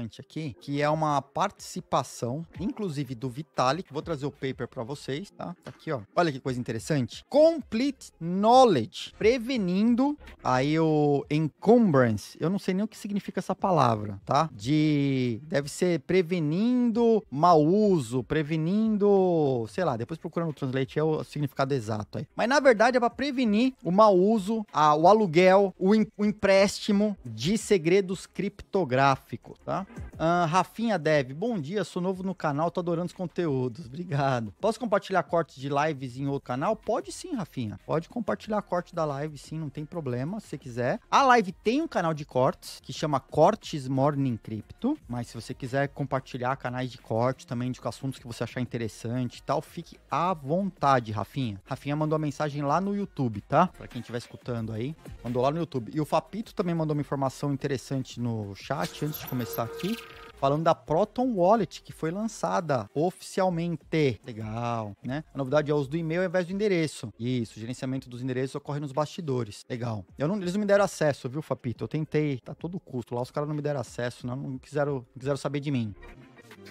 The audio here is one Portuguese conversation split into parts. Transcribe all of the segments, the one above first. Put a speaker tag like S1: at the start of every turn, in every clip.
S1: importante aqui, que é uma participação, inclusive do Vitalik. Vou trazer o paper para vocês, tá? Tá aqui, ó. Olha que coisa interessante. Complete Knowledge, prevenindo aí o encumbrance. Eu não sei nem o que significa essa palavra, tá? De deve ser prevenindo mau uso, prevenindo, sei lá, depois procurando o translate é o significado exato aí. Mas na verdade é para prevenir o mau uso, a, o aluguel, o, o empréstimo de segredos criptográficos, tá? Uh, Rafinha Dev, bom dia, sou novo no canal, tô adorando os conteúdos, obrigado. Posso compartilhar cortes de lives em outro canal? Pode sim, Rafinha, pode compartilhar corte da live sim, não tem problema, se você quiser. A live tem um canal de cortes, que chama Cortes Morning Crypto, mas se você quiser compartilhar canais de corte também, de assuntos que você achar interessante e tal, fique à vontade, Rafinha. Rafinha mandou uma mensagem lá no YouTube, tá? Pra quem estiver escutando aí, mandou lá no YouTube. E o Fapito também mandou uma informação interessante no chat, antes de começar aqui aqui falando da Proton Wallet, que foi lançada oficialmente. Legal, né? A novidade é o uso do e-mail ao invés do endereço. Isso, o gerenciamento dos endereços ocorre nos bastidores. Legal. Eu não, eles não me deram acesso, viu, Fapito? Eu tentei, tá todo custo lá, os caras não me deram acesso, não, não, quiseram, não quiseram saber de mim.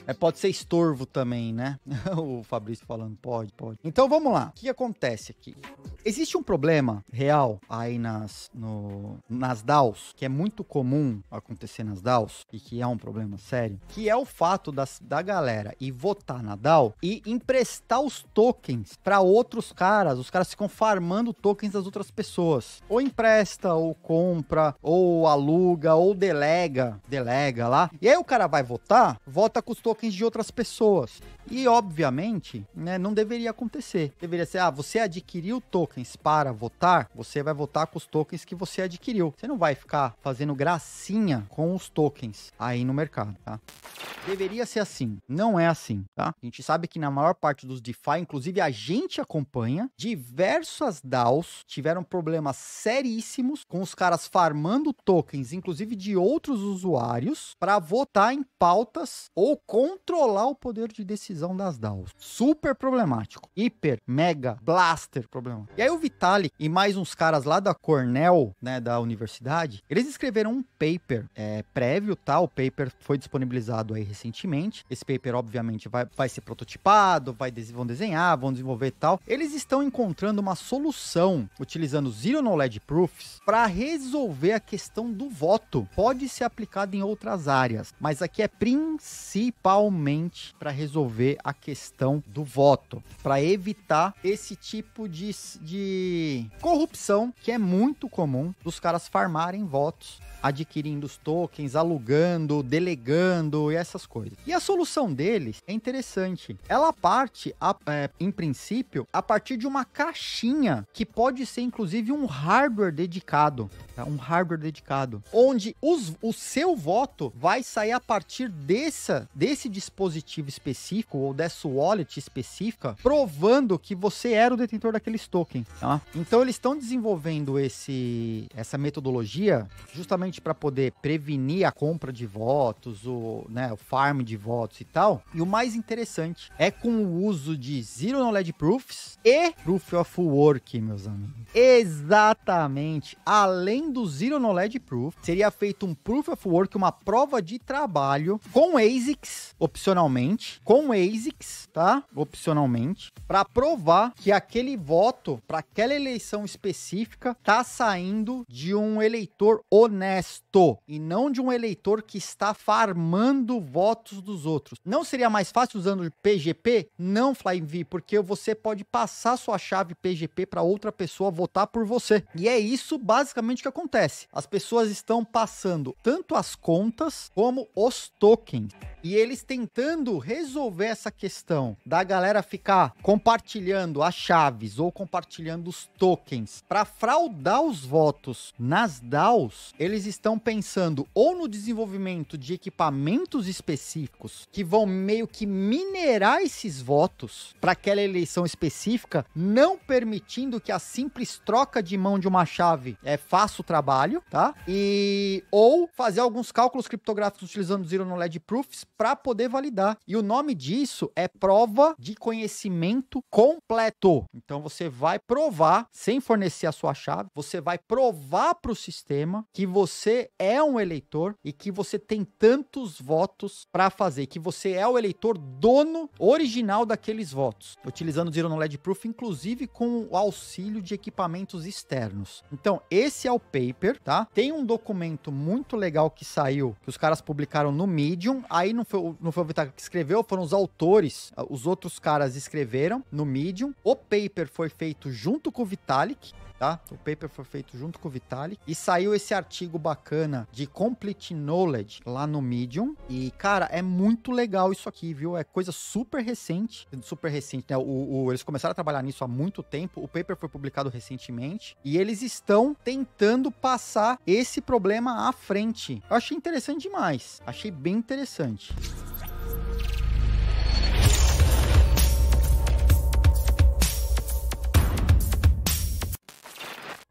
S1: É, pode ser estorvo também, né? o Fabrício falando, pode, pode. Então vamos lá. O que acontece aqui? Existe um problema real aí nas, no, nas DAOs, que é muito comum acontecer nas DAOs, e que é um problema sério, que é o fato das, da galera ir votar na DAO e emprestar os tokens para outros caras. Os caras ficam farmando tokens das outras pessoas. Ou empresta, ou compra, ou aluga, ou delega. Delega lá. E aí o cara vai votar, vota com os tokens de outras pessoas. E, obviamente, né, não deveria acontecer. Deveria ser, ah, você adquiriu tokens para votar, você vai votar com os tokens que você adquiriu. Você não vai ficar fazendo gracinha com os tokens aí no mercado, tá? Deveria ser assim, não é assim, tá? A gente sabe que na maior parte dos DeFi, inclusive a gente acompanha, diversas DAOs tiveram problemas seríssimos com os caras farmando tokens, inclusive de outros usuários, para votar em pautas ou controlar o poder de decisão visão das DAOs. Super problemático. Hiper, mega, blaster problema. E aí o Vitalik e mais uns caras lá da Cornell, né, da universidade, eles escreveram um paper é, prévio, tá? O paper foi disponibilizado aí recentemente. Esse paper, obviamente, vai, vai ser prototipado, vai, vão desenhar, vão desenvolver tal. Eles estão encontrando uma solução utilizando Zero Knowledge Proofs para resolver a questão do voto. Pode ser aplicado em outras áreas, mas aqui é principalmente para resolver resolver a questão do voto, para evitar esse tipo de, de corrupção que é muito comum dos caras farmarem votos adquirindo os tokens, alugando, delegando e essas coisas. E a solução deles é interessante. Ela parte, a, é, em princípio, a partir de uma caixinha que pode ser inclusive um hardware dedicado. Tá? Um hardware dedicado. Onde os, o seu voto vai sair a partir dessa, desse dispositivo específico estoco ou dessa wallet específica, provando que você era o detentor daqueles tokens. tá? Então eles estão desenvolvendo esse essa metodologia justamente para poder prevenir a compra de votos, o, né, o farm de votos e tal. E o mais interessante é com o uso de zero knowledge proofs e proof of work, meus amigos. Exatamente. Além do zero knowledge proof, seria feito um proof of work, uma prova de trabalho com ASICs, opcionalmente, com ASICs basics, tá? Opcionalmente, para provar que aquele voto para aquela eleição específica tá saindo de um eleitor honesto e não de um eleitor que está farmando votos dos outros. Não seria mais fácil usando PGP? Não, FlyV, porque você pode passar sua chave PGP para outra pessoa votar por você. E é isso basicamente que acontece. As pessoas estão passando tanto as contas como os tokens. E eles tentando resolver essa questão da galera ficar compartilhando as chaves ou compartilhando os tokens para fraudar os votos nas DAOs, eles estão pensando ou no desenvolvimento de equipamentos específicos que vão meio que minerar esses votos para aquela eleição específica, não permitindo que a simples troca de mão de uma chave é, faça o trabalho, tá? E ou fazer alguns cálculos criptográficos utilizando zero knowledge proofs para poder validar. E o nome disso é prova de conhecimento completo. Então você vai provar, sem fornecer a sua chave, você vai provar para o sistema que você é um eleitor e que você tem tantos votos para fazer, que você é o eleitor dono original daqueles votos, utilizando o Zero Knowledge Proof, inclusive com o auxílio de equipamentos externos. Então esse é o paper, tá? Tem um documento muito legal que saiu, que os caras publicaram no Medium, aí no foi, não foi o Vitalik que escreveu, foram os autores, os outros caras escreveram no Medium. O paper foi feito junto com o Vitalik tá? O paper foi feito junto com o Vitalik e saiu esse artigo bacana de Complete Knowledge lá no Medium. E, cara, é muito legal isso aqui, viu? É coisa super recente, super recente, né? O, o, eles começaram a trabalhar nisso há muito tempo, o paper foi publicado recentemente e eles estão tentando passar esse problema à frente. Eu achei interessante demais, achei bem interessante.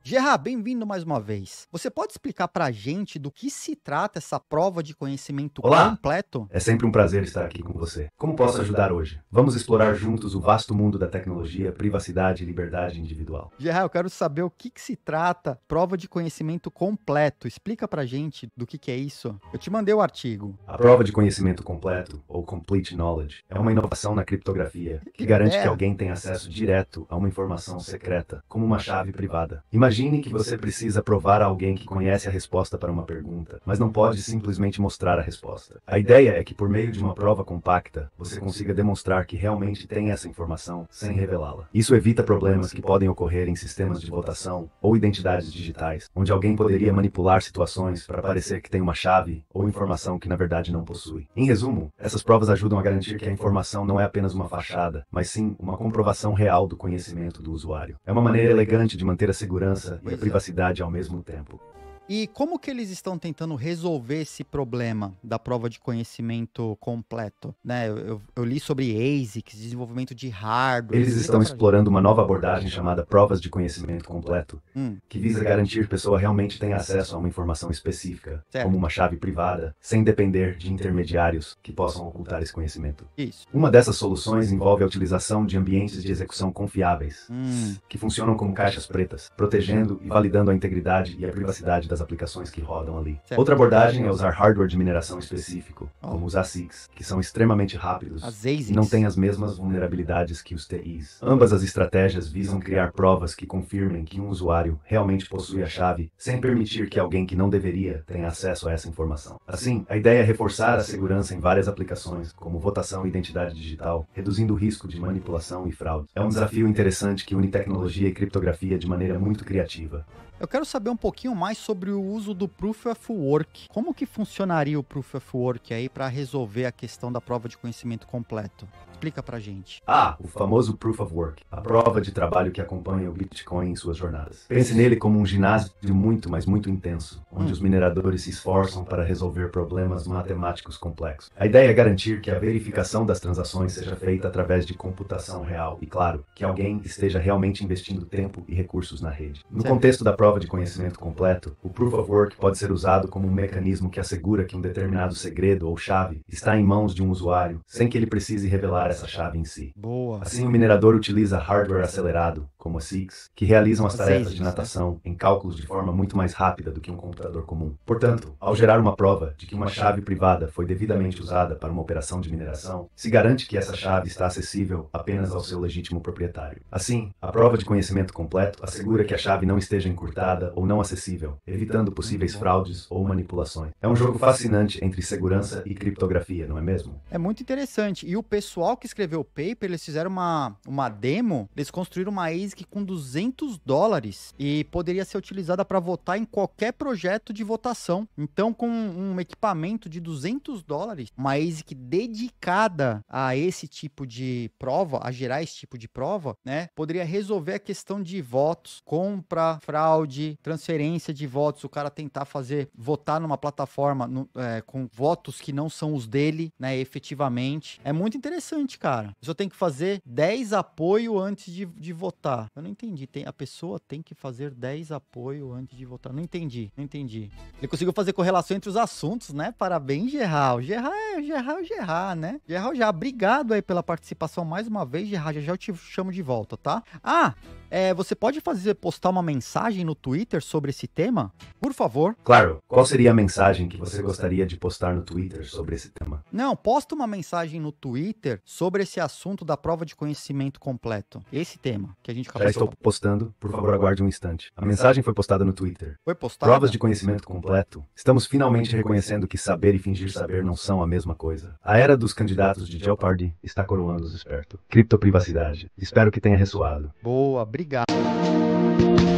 S1: Gerard, bem-vindo mais uma vez. Você pode explicar para a gente do que se trata essa prova de conhecimento Olá. completo? É sempre um prazer estar aqui com você. Como posso ajudar hoje? Vamos explorar
S2: juntos o vasto mundo da tecnologia, privacidade e liberdade individual.
S1: Gerard, eu quero saber o que, que se trata prova de conhecimento completo. Explica para a gente do que, que é isso. Eu te mandei o artigo. A prova de
S2: conhecimento completo, ou Complete Knowledge, é uma inovação na criptografia que garante é. que alguém tem acesso direto a uma informação secreta, como uma chave privada. Imagina Imagine que você precisa provar a alguém que conhece a resposta para uma pergunta, mas não pode simplesmente mostrar a resposta. A ideia é que, por meio de uma prova compacta, você consiga demonstrar que realmente tem essa informação sem revelá-la. Isso evita problemas que podem ocorrer em sistemas de votação ou identidades digitais, onde alguém poderia manipular situações para parecer que tem uma chave ou informação que na verdade não possui. Em resumo, essas provas ajudam a garantir que a informação não é apenas uma fachada, mas sim uma comprovação real do conhecimento do usuário. É uma maneira elegante de manter a segurança segurança e a privacidade ao mesmo tempo.
S1: E como que eles estão tentando resolver esse problema da prova de conhecimento completo? Né? Eu, eu, eu li sobre ASICs, desenvolvimento de hardware. Eles estão explorando uma nova
S2: abordagem chamada provas de conhecimento completo, hum. que visa garantir que a pessoa realmente tenha acesso a uma informação específica, certo. como uma chave privada, sem depender de intermediários que possam ocultar esse conhecimento. Isso. Uma dessas soluções envolve a utilização de ambientes de execução confiáveis, hum. que funcionam como caixas pretas, protegendo e validando a integridade e a privacidade das das aplicações que rodam ali. Certo. Outra abordagem é usar hardware de mineração específico, oh. como os ASICs, que são extremamente rápidos e não têm as mesmas vulnerabilidades que os TIs. Ambas as estratégias visam criar provas que confirmem que um usuário realmente possui a chave, sem permitir que alguém que não deveria tenha acesso a essa informação. Assim, a ideia é reforçar a segurança em várias aplicações, como votação e identidade digital, reduzindo o risco de manipulação e fraude. É um desafio interessante que une tecnologia e criptografia de maneira muito criativa.
S1: Eu quero saber um pouquinho mais sobre sobre o uso do Proof of Work. Como que funcionaria o Proof of Work aí para resolver a questão da prova de conhecimento completo? Explica
S2: pra gente.
S1: Ah, o famoso
S2: Proof of Work, a prova de trabalho que acompanha o Bitcoin em suas jornadas. Pense nele como um ginásio muito, mas muito intenso, onde hum. os mineradores se esforçam para resolver problemas matemáticos complexos. A ideia é garantir que a verificação das transações seja feita através de computação real e, claro, que alguém esteja realmente investindo tempo e recursos na rede. No certo. contexto da prova de conhecimento completo, o proof of work pode ser usado como um mecanismo que assegura que um determinado segredo ou chave está em mãos de um usuário, sem que ele precise revelar essa chave em si. Boa. Assim, o minerador utiliza hardware acelerado, como a SIGS, que realizam as tarefas de né? natação em cálculos de forma muito mais rápida do que um computador comum. Portanto, ao gerar uma prova de que uma chave privada foi devidamente usada para uma operação de mineração, se garante que essa chave está acessível apenas ao seu legítimo proprietário. Assim, a prova de conhecimento completo assegura que a chave não esteja encurtada ou não acessível, evitando possíveis fraudes ou manipulações. É um jogo fascinante entre segurança e criptografia, não é mesmo?
S1: É muito interessante. E o pessoal que escreveu o paper, eles fizeram uma, uma demo, eles construíram uma ASIC que com 200 dólares e poderia ser utilizada para votar em qualquer projeto de votação. Então, com um equipamento de 200 dólares, uma ASIC dedicada a esse tipo de prova, a gerar esse tipo de prova, né, poderia resolver a questão de votos, compra, fraude, transferência de votos, o cara tentar fazer votar numa plataforma no, é, com votos que não são os dele, né, efetivamente. É muito interessante, cara. Só tem que fazer 10 apoio antes de, de votar. Eu não entendi. Tem, a pessoa tem que fazer 10 apoio antes de votar. Não entendi, não entendi. Ele conseguiu fazer correlação entre os assuntos, né? Parabéns, Gerral. Gerral é Gerral, Gerral, é né? Gerral já, obrigado aí pela participação mais uma vez, Gerral. Já, já eu te chamo de volta, tá? Ah! É, você pode fazer postar uma mensagem no Twitter sobre esse tema? Por favor.
S2: Claro. Qual seria a mensagem que você gostaria de postar no Twitter sobre esse tema?
S1: Não, posta uma mensagem no Twitter sobre esse assunto da prova de conhecimento completo. Esse tema que a gente acabou Já estou
S2: postando. Por favor, aguarde um instante. A mensagem foi postada no Twitter. Foi postada? Provas de conhecimento completo. Estamos finalmente reconhecendo que saber e fingir saber não são a mesma coisa. A era dos candidatos de Jeopardy está coroando os espertos. Criptoprivacidade. Espero que tenha ressoado. Boa, Obrigado.